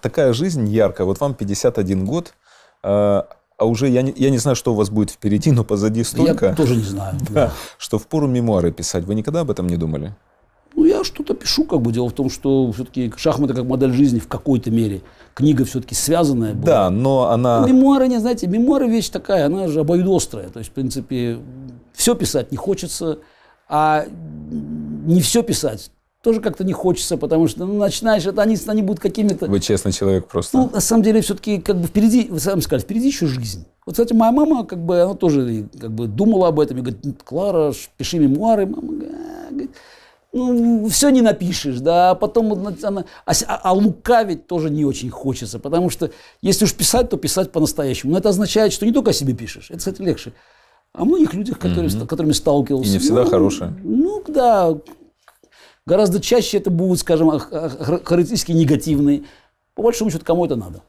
Такая жизнь яркая. Вот вам 51 год, э, а уже я не, я не знаю, что у вас будет впереди, но позади столько. Я тоже не знаю. Да, да. Что в пору мемуары писать. Вы никогда об этом не думали? Ну, я что-то пишу, как бы. Дело в том, что все-таки шахматы как модель жизни в какой-то мере. Книга все-таки связанная была. Да, но она... Ну, мемуары, не знаете, мемуары вещь такая, она же обоюдострая. То есть, в принципе, все писать не хочется, а не все писать тоже как-то не хочется, потому что ну, начинаешь, это они, они будут какими-то... Вы честный человек просто. Ну, на самом деле, все-таки, как бы впереди, вы сами сказали, впереди еще жизнь. Вот, кстати, моя мама, как бы, она тоже как бы думала об этом и говорит, Клара, пиши мемуары. Мама говорит, ну, все не напишешь, да, а потом она, а, а, а лукавить тоже не очень хочется, потому что если уж писать, то писать по-настоящему. Но это означает, что не только о себе пишешь, это, кстати, легче. О а многих людях, которые, mm-hmm. с которыми сталкивался. И не всегда ну, хорошие. Ну, да, Гораздо чаще это будут, скажем, характеристики негативные. По большому счету, кому это надо?